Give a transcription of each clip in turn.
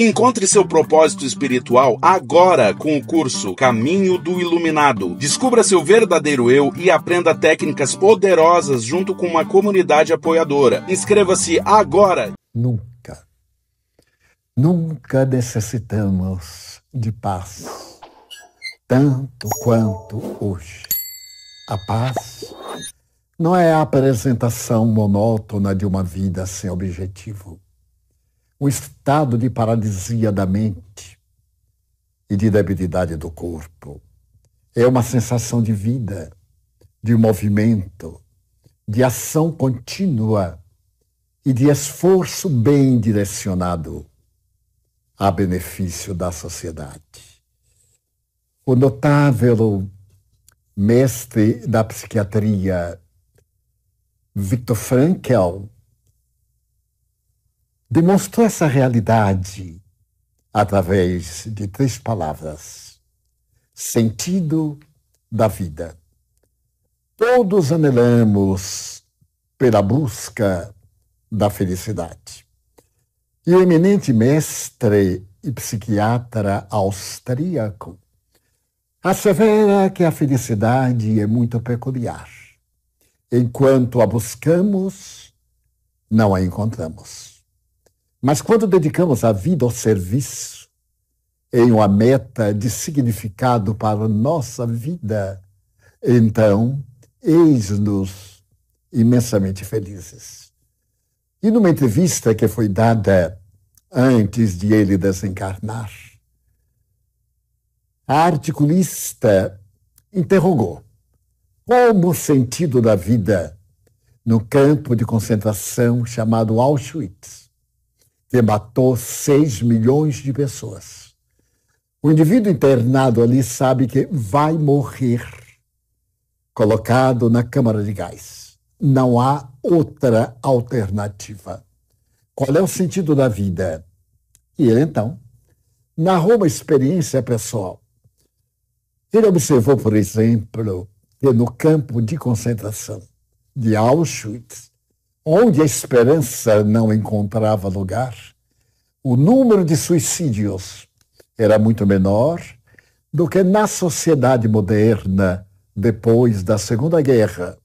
Encontre seu propósito espiritual agora com o curso Caminho do Iluminado. Descubra seu verdadeiro eu e aprenda técnicas poderosas junto com uma comunidade apoiadora. Inscreva-se agora! Nunca, nunca necessitamos de paz, tanto quanto hoje. A paz não é a apresentação monótona de uma vida sem objetivo um estado de paralisia da mente e de debilidade do corpo. É uma sensação de vida, de movimento, de ação contínua e de esforço bem direcionado a benefício da sociedade. O notável mestre da psiquiatria Viktor Frankl demonstrou essa realidade através de três palavras: sentido da vida. Todos anelamos pela busca da felicidade. E o eminente mestre e psiquiatra austríaco assevera que a felicidade é muito peculiar. Enquanto a buscamos, não a encontramos. Mas quando dedicamos a vida ao serviço, em uma meta de significado para a nossa vida, então, eis-nos imensamente felizes. E numa entrevista que foi dada antes de ele desencarnar, a articulista interrogou como o sentido da vida no campo de concentração chamado Auschwitz que matou 6 milhões de pessoas. O indivíduo internado ali sabe que vai morrer colocado na câmara de gás. Não há outra alternativa. Qual é o sentido da vida? E ele, então, narrou uma experiência pessoal. Ele observou, por exemplo, que no campo de concentração de Auschwitz, Onde a esperança não encontrava lugar, o número de suicídios era muito menor do que na sociedade moderna depois da Segunda Guerra,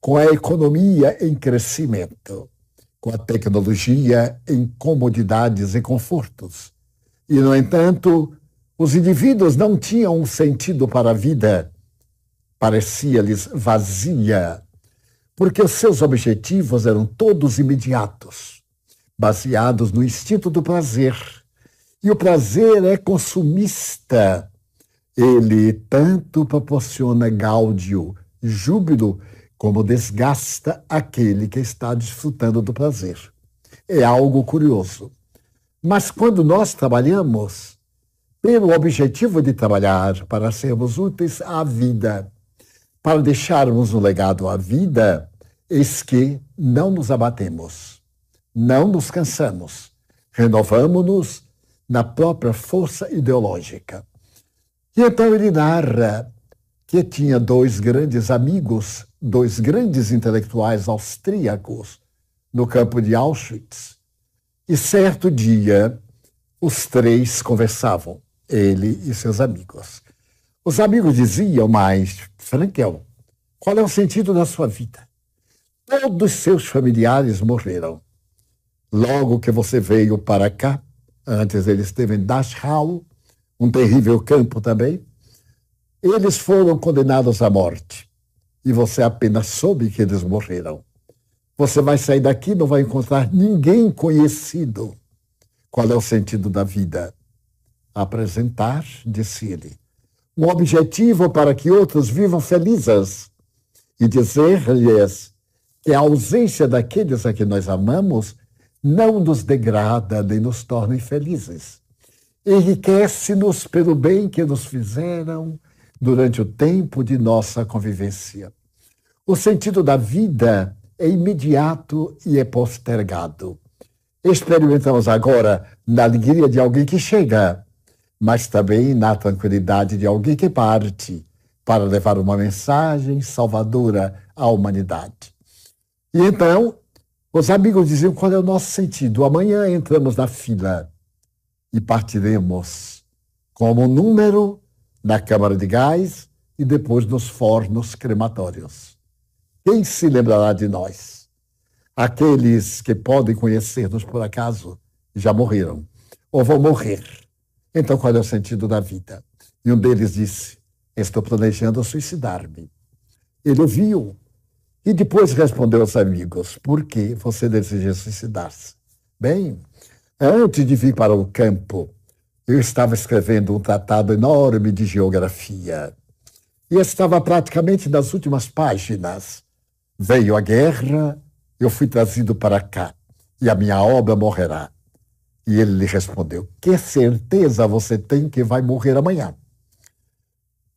com a economia em crescimento, com a tecnologia em comodidades e confortos. E, no entanto, os indivíduos não tinham um sentido para a vida, parecia-lhes vazia porque os seus objetivos eram todos imediatos, baseados no instinto do prazer. E o prazer é consumista. Ele tanto proporciona gáudio, júbilo, como desgasta aquele que está desfrutando do prazer. É algo curioso. Mas quando nós trabalhamos, pelo objetivo de trabalhar para sermos úteis à vida, para deixarmos um legado à vida, eis que não nos abatemos, não nos cansamos, renovamos-nos na própria força ideológica. E então ele narra que tinha dois grandes amigos, dois grandes intelectuais austríacos no campo de Auschwitz. E certo dia, os três conversavam, ele e seus amigos. Os amigos diziam, mas, Frankel, qual é o sentido da sua vida? todos seus familiares morreram. Logo que você veio para cá, antes ele esteve em Dachau, um terrível campo também, eles foram condenados à morte. E você apenas soube que eles morreram. Você vai sair daqui e não vai encontrar ninguém conhecido. Qual é o sentido da vida? Apresentar, disse ele, um objetivo para que outros vivam felizes e dizer-lhes que a ausência daqueles a que nós amamos não nos degrada nem nos torna infelizes. Enriquece-nos pelo bem que nos fizeram durante o tempo de nossa convivência. O sentido da vida é imediato e é postergado. Experimentamos agora na alegria de alguém que chega, mas também na tranquilidade de alguém que parte para levar uma mensagem salvadora à humanidade. E então, os amigos diziam qual é o nosso sentido. Amanhã entramos na fila e partiremos como número na Câmara de Gás e depois nos fornos crematórios. Quem se lembrará de nós? Aqueles que podem conhecer-nos por acaso já morreram ou vão morrer. Então, qual é o sentido da vida? E um deles disse: Estou planejando suicidar-me. Ele ouviu e depois respondeu aos amigos: Por que você decidiu suicidar-se? Bem, antes de vir para o campo, eu estava escrevendo um tratado enorme de geografia. E estava praticamente nas últimas páginas. Veio a guerra, eu fui trazido para cá, e a minha obra morrerá. E ele lhe respondeu: Que certeza você tem que vai morrer amanhã?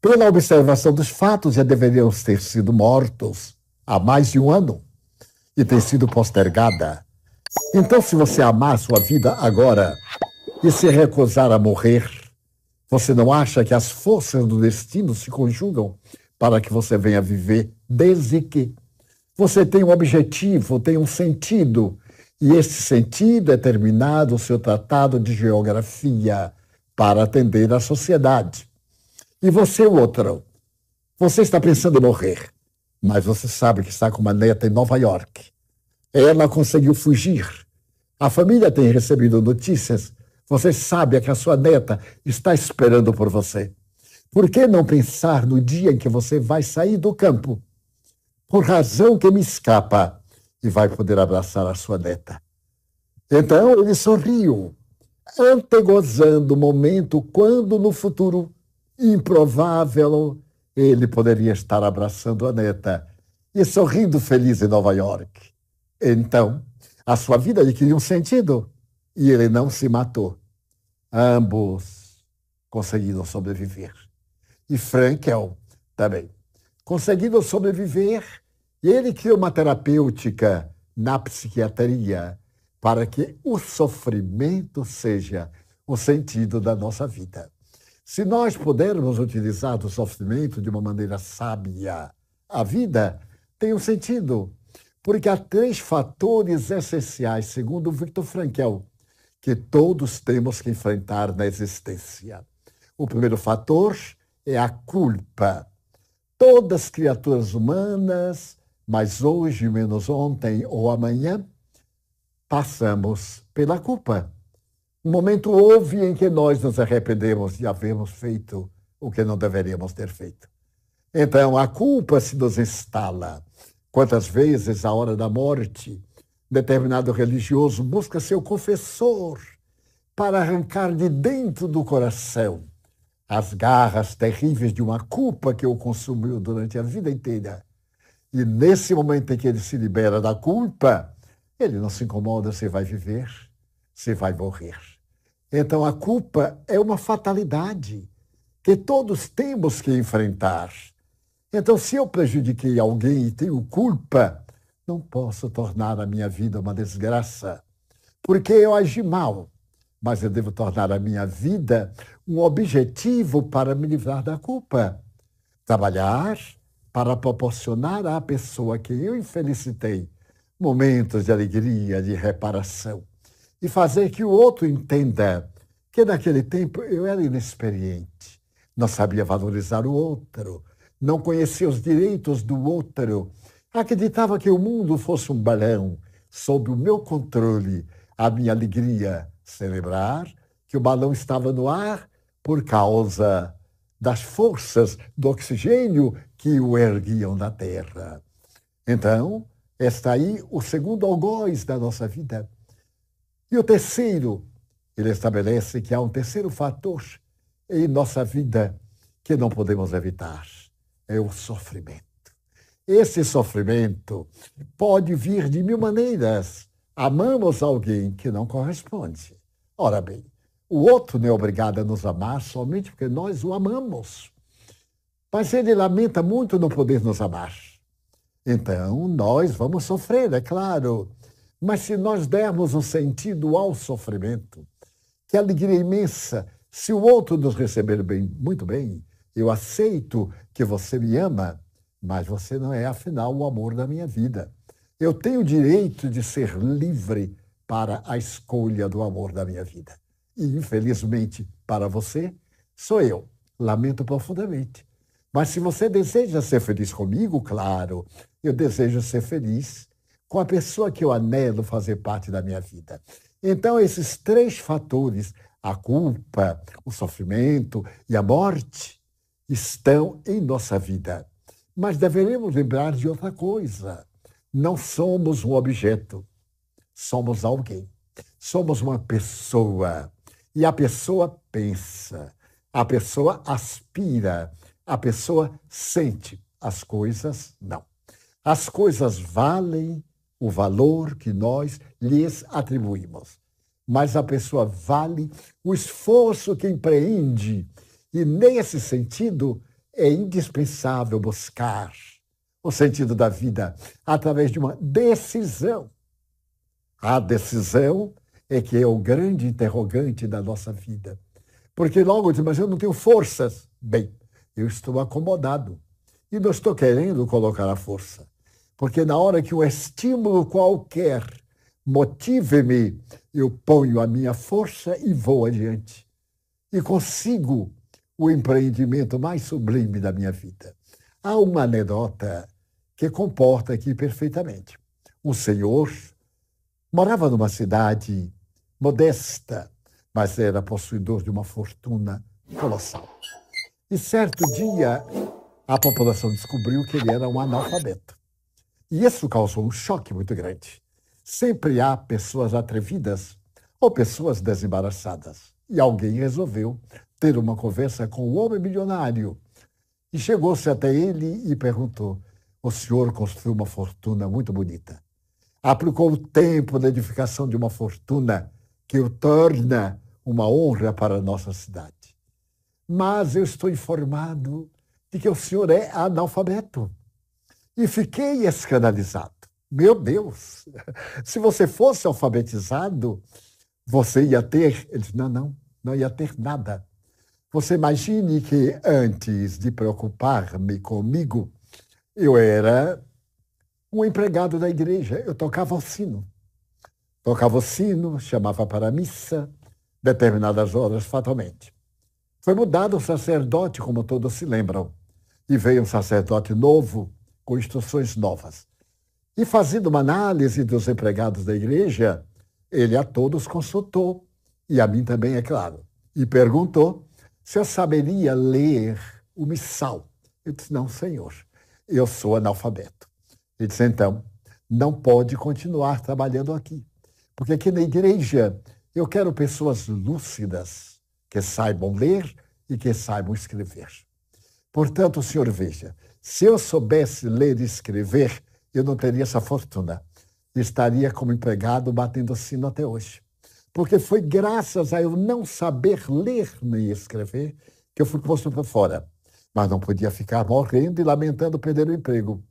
Pela observação dos fatos, já deveríamos ter sido mortos há mais de um ano e tem sido postergada. Então, se você amar sua vida agora e se recusar a morrer, você não acha que as forças do destino se conjugam para que você venha viver desde que você tem um objetivo, tem um sentido, e esse sentido é terminado o seu tratado de geografia para atender à sociedade. E você, o outro, você está pensando em morrer. Mas você sabe que está com uma neta em Nova York. Ela conseguiu fugir. A família tem recebido notícias. Você sabe que a sua neta está esperando por você. Por que não pensar no dia em que você vai sair do campo? Por razão que me escapa, e vai poder abraçar a sua neta. Então ele sorriu, antegozando o momento quando no futuro improvável ele poderia estar abraçando a neta e sorrindo feliz em Nova York. Então, a sua vida adquiriu um sentido e ele não se matou. Ambos conseguiram sobreviver. E Frankel é também. Conseguiram sobreviver, e ele criou uma terapêutica na psiquiatria para que o sofrimento seja o sentido da nossa vida. Se nós pudermos utilizar do sofrimento de uma maneira sábia, a vida tem um sentido, porque há três fatores essenciais, segundo Victor Frankl, que todos temos que enfrentar na existência. O primeiro fator é a culpa. Todas as criaturas humanas, mas hoje menos ontem ou amanhã, passamos pela culpa. Um momento houve em que nós nos arrependemos de havermos feito o que não deveríamos ter feito. Então, a culpa se nos instala. Quantas vezes, à hora da morte, determinado religioso busca seu confessor para arrancar de dentro do coração as garras terríveis de uma culpa que o consumiu durante a vida inteira. E nesse momento em que ele se libera da culpa, ele não se incomoda se vai viver, você vai morrer. Então a culpa é uma fatalidade que todos temos que enfrentar. Então, se eu prejudiquei alguém e tenho culpa, não posso tornar a minha vida uma desgraça, porque eu agi mal, mas eu devo tornar a minha vida um objetivo para me livrar da culpa. Trabalhar para proporcionar à pessoa que eu infelicitei momentos de alegria, de reparação e fazer que o outro entenda que naquele tempo eu era inexperiente, não sabia valorizar o outro, não conhecia os direitos do outro, acreditava que o mundo fosse um balão sob o meu controle, a minha alegria celebrar que o balão estava no ar por causa das forças do oxigênio que o erguiam da terra. Então, está aí o segundo algoz da nossa vida e o terceiro, ele estabelece que há um terceiro fator em nossa vida que não podemos evitar: é o sofrimento. Esse sofrimento pode vir de mil maneiras. Amamos alguém que não corresponde. Ora bem, o outro não é obrigado a nos amar somente porque nós o amamos. Mas ele lamenta muito não poder nos amar. Então, nós vamos sofrer, é claro. Mas se nós dermos um sentido ao sofrimento, que alegria imensa! Se o outro nos receber bem, muito bem, eu aceito que você me ama, mas você não é, afinal, o amor da minha vida. Eu tenho o direito de ser livre para a escolha do amor da minha vida. E, infelizmente, para você, sou eu. Lamento profundamente. Mas se você deseja ser feliz comigo, claro, eu desejo ser feliz com a pessoa que eu anelo fazer parte da minha vida. Então, esses três fatores, a culpa, o sofrimento e a morte, estão em nossa vida. Mas devemos lembrar de outra coisa: não somos um objeto, somos alguém. Somos uma pessoa. E a pessoa pensa, a pessoa aspira, a pessoa sente. As coisas não. As coisas valem o valor que nós lhes atribuímos. Mas a pessoa vale o esforço que empreende, e nesse sentido é indispensável buscar o sentido da vida através de uma decisão. A decisão é que é o grande interrogante da nossa vida. Porque logo diz, mas eu não tenho forças. Bem, eu estou acomodado e não estou querendo colocar a força. Porque na hora que um estímulo qualquer motive-me, eu ponho a minha força e vou adiante. E consigo o empreendimento mais sublime da minha vida. Há uma anedota que comporta aqui perfeitamente. Um senhor morava numa cidade modesta, mas era possuidor de uma fortuna colossal. E certo dia, a população descobriu que ele era um analfabeto. E isso causou um choque muito grande. Sempre há pessoas atrevidas ou pessoas desembaraçadas. E alguém resolveu ter uma conversa com um homem milionário. E chegou-se até ele e perguntou: O senhor construiu uma fortuna muito bonita. Aplicou o tempo na edificação de uma fortuna que o torna uma honra para a nossa cidade. Mas eu estou informado de que o senhor é analfabeto. E fiquei escandalizado. Meu Deus, se você fosse alfabetizado, você ia ter. Ele disse, não, não, não ia ter nada. Você imagine que antes de preocupar-me comigo, eu era um empregado da igreja. Eu tocava o sino. Tocava o sino, chamava para a missa, determinadas horas fatalmente. Foi mudado o sacerdote, como todos se lembram, e veio um sacerdote novo com instruções novas. E fazendo uma análise dos empregados da igreja, ele a todos consultou, e a mim também, é claro, e perguntou se eu saberia ler o missal. Eu disse, não, senhor, eu sou analfabeto. Ele disse, então, não pode continuar trabalhando aqui, porque aqui na igreja eu quero pessoas lúcidas, que saibam ler e que saibam escrever. Portanto, o senhor veja, se eu soubesse ler e escrever, eu não teria essa fortuna. Estaria como empregado batendo sino até hoje. Porque foi graças a eu não saber ler nem escrever que eu fui posto para fora. Mas não podia ficar morrendo e lamentando perder o emprego.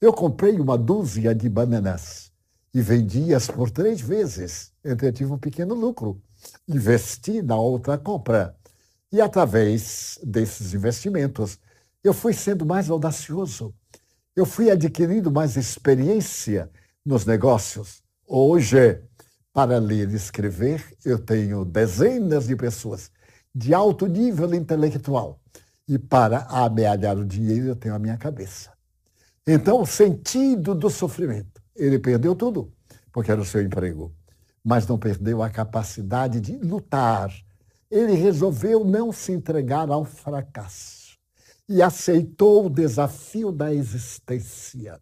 Eu comprei uma dúzia de bananas e vendi-as por três vezes. Então eu tive um pequeno lucro. Investi na outra compra. E através desses investimentos, eu fui sendo mais audacioso, eu fui adquirindo mais experiência nos negócios. Hoje, para ler e escrever, eu tenho dezenas de pessoas de alto nível intelectual. E para amealhar o dinheiro, eu tenho a minha cabeça. Então, o sentido do sofrimento. Ele perdeu tudo, porque era o seu emprego, mas não perdeu a capacidade de lutar. Ele resolveu não se entregar ao fracasso e aceitou o desafio da existência.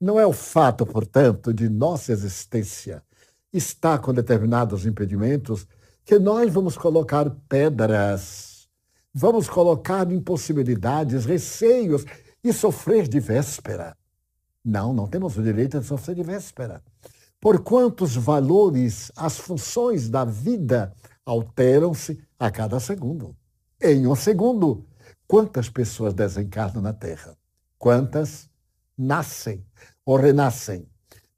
Não é o fato, portanto, de nossa existência estar com determinados impedimentos que nós vamos colocar pedras, vamos colocar impossibilidades, receios e sofrer de véspera. Não, não temos o direito de sofrer de véspera. Porquanto os valores, as funções da vida alteram-se a cada segundo. Em um segundo, Quantas pessoas desencarnam na Terra? Quantas nascem ou renascem?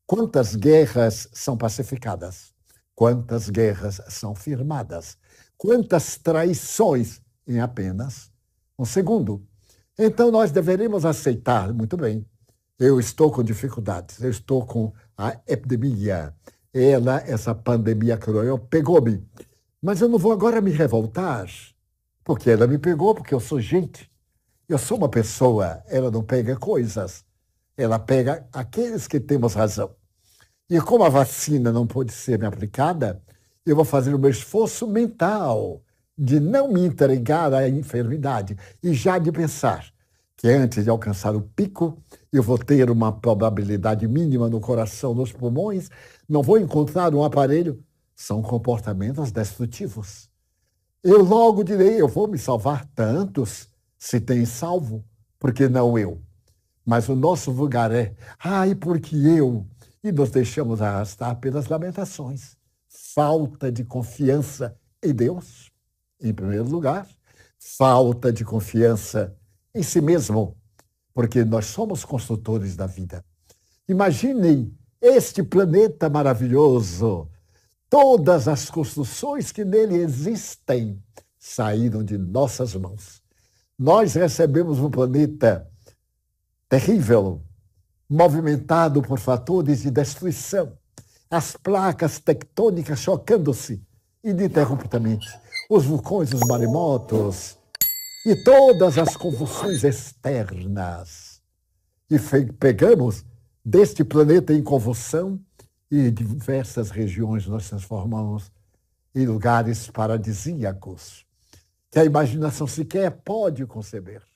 Quantas guerras são pacificadas? Quantas guerras são firmadas? Quantas traições em apenas um segundo? Então nós deveríamos aceitar, muito bem, eu estou com dificuldades, eu estou com a epidemia, ela, essa pandemia cruel, pegou-me. Mas eu não vou agora me revoltar, porque ela me pegou, porque eu sou gente. Eu sou uma pessoa, ela não pega coisas, ela pega aqueles que temos razão. E como a vacina não pode ser me aplicada, eu vou fazer o meu esforço mental de não me entregar à enfermidade e já de pensar que antes de alcançar o pico, eu vou ter uma probabilidade mínima no coração, nos pulmões, não vou encontrar um aparelho. São comportamentos destrutivos. Eu logo direi: eu vou me salvar tantos se tem salvo, porque não eu. Mas o nosso vulgar é: ai, porque eu. E nos deixamos arrastar pelas lamentações. Falta de confiança em Deus, em primeiro lugar, falta de confiança em si mesmo, porque nós somos construtores da vida. Imaginem este planeta maravilhoso Todas as construções que nele existem saíram de nossas mãos. Nós recebemos um planeta terrível, movimentado por fatores de destruição, as placas tectônicas chocando-se ininterruptamente, os vulcões, os maremotos e todas as convulsões externas. E pegamos deste planeta em convulsão e diversas regiões nós transformamos em lugares paradisíacos que a imaginação sequer pode conceber.